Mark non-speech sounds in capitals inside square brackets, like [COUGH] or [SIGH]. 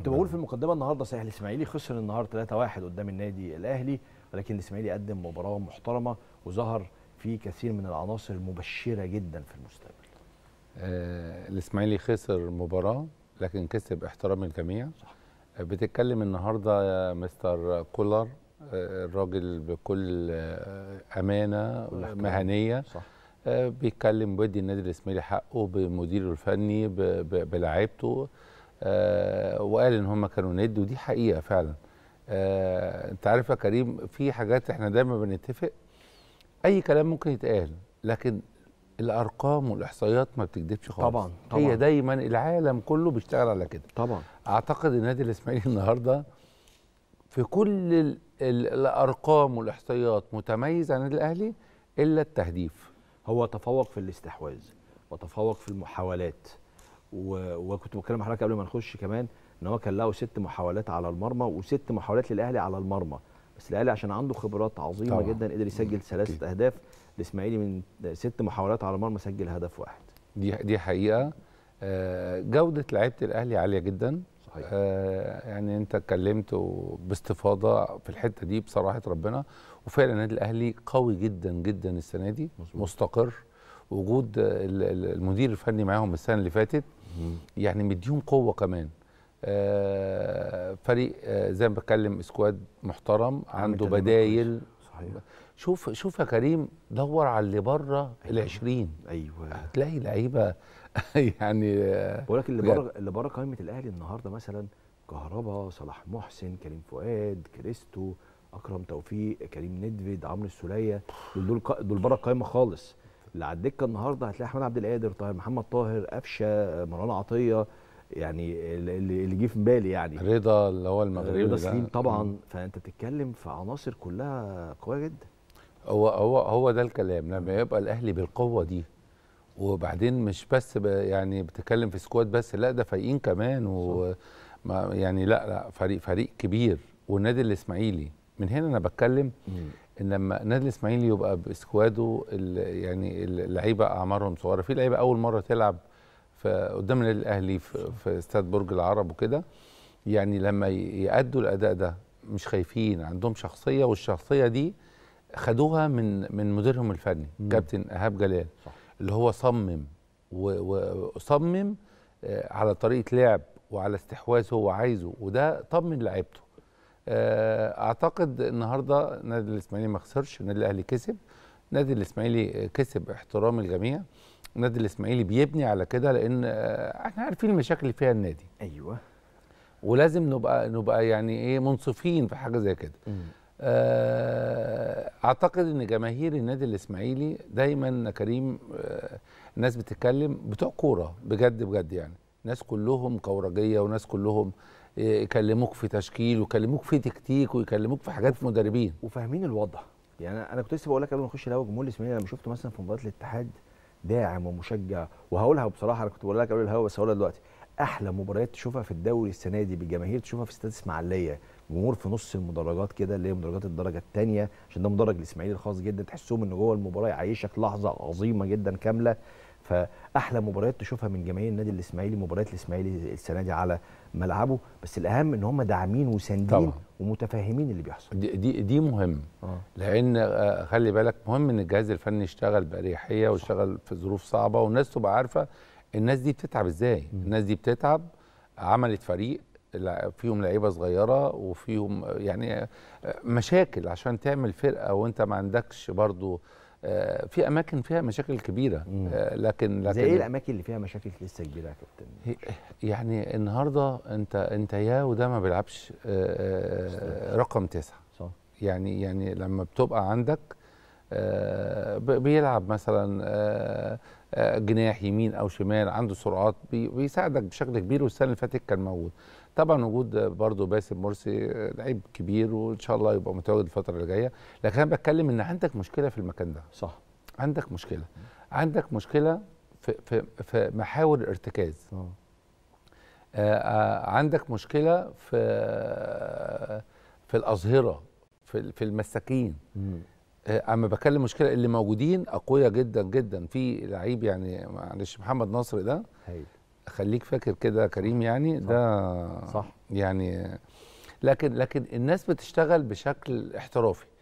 كنت بقول في المقدمه النهارده صحيح الاسماعيلي خسر النهارده 3-1 قدام النادي الاهلي ولكن الاسماعيلي قدم مباراه محترمه وظهر في كثير من العناصر المبشره جدا في المستقبل. آه الاسماعيلي خسر مباراه لكن كسب احترام الجميع. صح. آه، بتتكلم النهارده يا مستر كولر آه، الراجل بكل آه، امانه مهنيه صح. بيتكلم بيدي النادي الاسماعيلي حقه بمديره الفني بلاعيبته آه، وقال ان هم كانوا ند ودي حقيقه فعلا آه، انت عارف يا كريم في حاجات احنا دايما بنتفق اي كلام ممكن يتقال لكن الارقام والاحصائيات ما بتكذبش خالص طبعا, طبعا هي دايما العالم كله بيشتغل على كده طبعا اعتقد النادي الاسماعيلي [LAUGHS] النهارده في كل الارقام والاحصائيات متميز عن الاهلي الا التهديف هو تفوق في الاستحواذ وتفوق في المحاولات وكنت بتكلم حضرتك قبل ما نخش كمان ان هو كان له ست محاولات على المرمى وست محاولات للاهلي على المرمى بس الاهلي عشان عنده خبرات عظيمه طبعا. جدا قدر يسجل ثلاثه اهداف الاسماعيلي من ست محاولات على المرمى سجل هدف واحد دي دي حقيقه آه، جوده لعيبه الاهلي عاليه جدا صحيح. آه، يعني انت اتكلمت باستفاضه في الحته دي بصراحه ربنا وفعلا النادي الاهلي قوي جدا جدا السنه دي مزبوط. مستقر وجود المدير الفني معاهم السنه اللي فاتت يعني مديهم قوه كمان آه، فريق آه، زي ما بتكلم سكواد محترم عنده بدايل صحيح شوف شوف يا كريم دور على اللي بره ال 20 أيوة. ايوه هتلاقي لعيبه [LAUGHS] يعني آه، بقول لك اللي بره اللي بره قائمه الاهلي النهارده مثلا كهربا صلاح محسن كريم فؤاد كريستو اكرم توفيق كريم ندفد عمرو السوليه دول دول بره القايمه خالص اللي على الدكه النهارده هتلاقي احمد عبد القادر طاهر محمد طاهر قفشه مروان عطيه يعني اللي جه في بالي يعني رضا اللي هو المغربي رضا سليم طبعا فانت بتتكلم في عناصر كلها قويه جدا هو هو هو ده الكلام لما يبقى الاهلي بالقوه دي وبعدين مش بس يعني بتتكلم في سكواد بس لا ده فايقين كمان و يعني لا لا فريق فريق كبير والنادي الاسماعيلي من هنا انا بتكلم ان لما نادي الاسماعيلي يبقى باسكواده يعني اللعيبه اعمارهم صغيره في لعيبه اول مره تلعب في قدام النادي الاهلي في, في استاد برج العرب وكده يعني لما يأدوا الاداء ده مش خايفين عندهم شخصيه والشخصيه دي خدوها من من مديرهم الفني مم. كابتن ايهاب جلال صح. اللي هو صمم وصمم آه، على طريقه لعب وعلى استحواذ هو عايزه وده طمن لعيبته آه، اعتقد النهارده نادي الاسماعيلي ما خسرش النادي الاهلي كسب نادي الاسماعيلي كسب احترام الجميع النادي الاسماعيلي بيبني على كده لان آه، احنا عارفين المشاكل اللي فيها النادي ايوه ولازم نبقى نبقى يعني ايه منصفين في حاجه زي كده آه، اعتقد ان جماهير النادي الاسماعيلي دايما كريم الناس بتتكلم بتوع كوره بجد بجد يعني ناس كلهم كورجيه وناس كلهم يكلموك في تشكيل ويكلموك في تكتيك ويكلموك في حاجات في مدربين وفاهمين الوضع يعني انا كنت لسه بقول لك قبل ما اخش الهوا جمهور الاسماعيلي لما شفته مثلا في مباراه الاتحاد داعم ومشجع وهقولها بصراحه انا كنت بقول لك قبل الهوا بس هقولها دلوقتي احلى مباريات تشوفها في الدوري السنه دي بالجماهير تشوفها في استاد اسماعيليه جمهور في نص المدرجات كده اللي هي مدرجات الدرجه الثانيه عشان ده مدرج الاسماعيلي الخاص جدا تحسهم ان جوه المباراه يعيشك لحظه عظيمه جدا كامله فاحلى مباريات تشوفها من جماهير النادي الاسماعيلي مباريات الاسماعيلي السنه دي على ملعبه بس الاهم ان هم داعمين وساندين ومتفاهمين اللي بيحصل دي دي, دي مهم آه. لان آه، خلي بالك مهم ان الجهاز الفني يشتغل باريحيه ويشتغل في ظروف صعبه والناس تبقى عارفه الناس دي بتتعب ازاي م. الناس دي بتتعب عملت فريق فيهم لعيبه صغيره وفيهم يعني آه، مشاكل عشان تعمل فرقه وانت ما عندكش برضه آه، في اماكن فيها مشاكل كبيره لكن آه، لكن زي ايه الاماكن اللي فيها مشاكل لسه كبيره يا كابتن يعني النهارده انت انت يا وده ما بيلعبش آه، رقم تسعه صح. يعني يعني لما بتبقى عندك آه، بيلعب مثلا آه، آه، جناح يمين او شمال عنده سرعات بيساعدك بشكل كبير والسنه اللي فاتت كان موجود طبعا وجود برضو باسم مرسي لعيب كبير وان شاء الله يبقى متواجد الفتره اللي جايه لكن انا بتكلم ان عندك مشكله في المكان ده صح عندك مشكله عندك مشكله في في في محاور الارتكاز آه. آه عندك مشكله في في الاظهره في في المساكين آه، اما بكلم مشكله اللي موجودين اقوياء جدا جدا في لعيب يعني معلش محمد نصر ده هي. خليك فاكر كده كريم يعني صح. ده صح يعني لكن لكن الناس بتشتغل بشكل احترافي